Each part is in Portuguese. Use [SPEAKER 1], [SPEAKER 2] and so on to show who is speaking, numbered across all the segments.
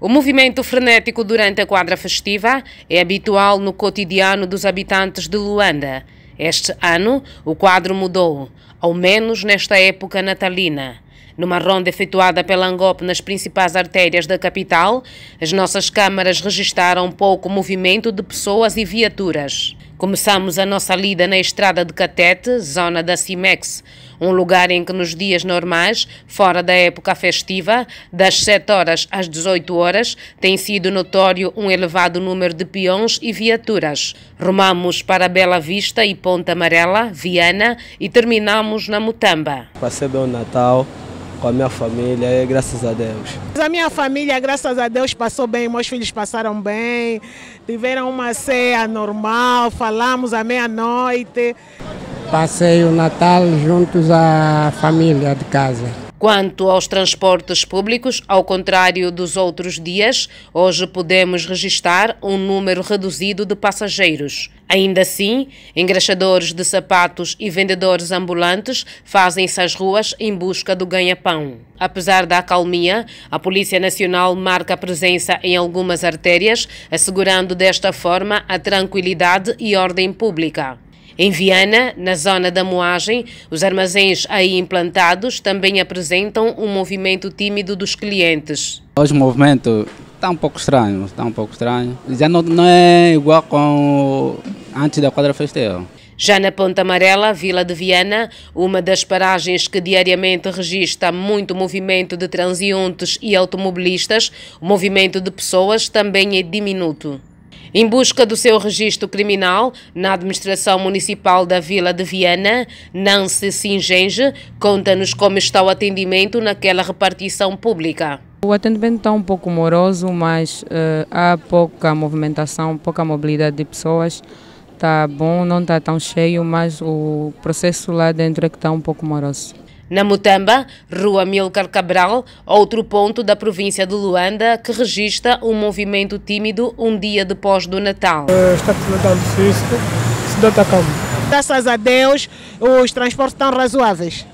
[SPEAKER 1] O movimento frenético durante a quadra festiva é habitual no cotidiano dos habitantes de Luanda. Este ano, o quadro mudou, ao menos nesta época natalina. Numa ronda efetuada pela Angop nas principais artérias da capital, as nossas câmaras registaram pouco movimento de pessoas e viaturas. Começamos a nossa lida na estrada de Catete, zona da Cimex, um lugar em que nos dias normais, fora da época festiva, das 7 horas às 18 horas, tem sido notório um elevado número de peões e viaturas. Rumamos para Bela Vista e Ponta Amarela, Viana e terminamos na Mutamba.
[SPEAKER 2] Passei bem o Natal, com a minha família, e graças a Deus.
[SPEAKER 1] A minha família, graças a Deus, passou bem, meus filhos passaram bem, tiveram uma ceia normal, falamos à meia-noite.
[SPEAKER 2] Passei o Natal juntos à família de casa.
[SPEAKER 1] Quanto aos transportes públicos, ao contrário dos outros dias, hoje podemos registrar um número reduzido de passageiros. Ainda assim, engraxadores de sapatos e vendedores ambulantes fazem-se às ruas em busca do ganha-pão. Apesar da acalmia, a Polícia Nacional marca a presença em algumas artérias, assegurando desta forma a tranquilidade e ordem pública. Em Viana, na zona da moagem, os armazéns aí implantados também apresentam um movimento tímido dos clientes.
[SPEAKER 2] Hoje o movimento está um pouco estranho, está um pouco estranho. Já não, não é igual com antes da quadra festeira.
[SPEAKER 1] Já na Ponta Amarela, Vila de Viana, uma das paragens que diariamente registra muito movimento de transeuntes e automobilistas, o movimento de pessoas também é diminuto. Em busca do seu registro criminal, na administração municipal da Vila de Viana, Nancy Singenge conta-nos como está o atendimento naquela repartição pública.
[SPEAKER 2] O atendimento está um pouco moroso, mas uh, há pouca movimentação, pouca mobilidade de pessoas está bom, não está tão cheio, mas o processo lá dentro é que está um pouco moroso.
[SPEAKER 1] Na Mutamba, Rua Milcar Cabral, outro ponto da província de Luanda que registra um movimento tímido um dia depois do Natal. É, está apresentando se isso, se dá Graças a Deus, os transportes estão razoáveis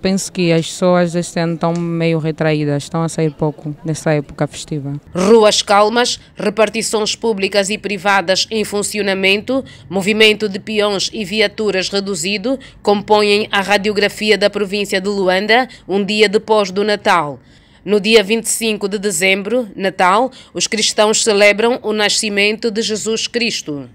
[SPEAKER 2] penso que as pessoas este ano estão meio retraídas, estão a sair pouco nessa época festiva.
[SPEAKER 1] Ruas calmas, repartições públicas e privadas em funcionamento, movimento de peões e viaturas reduzido compõem a radiografia da província de Luanda um dia depois do Natal. No dia 25 de dezembro, Natal, os cristãos celebram o nascimento de Jesus Cristo.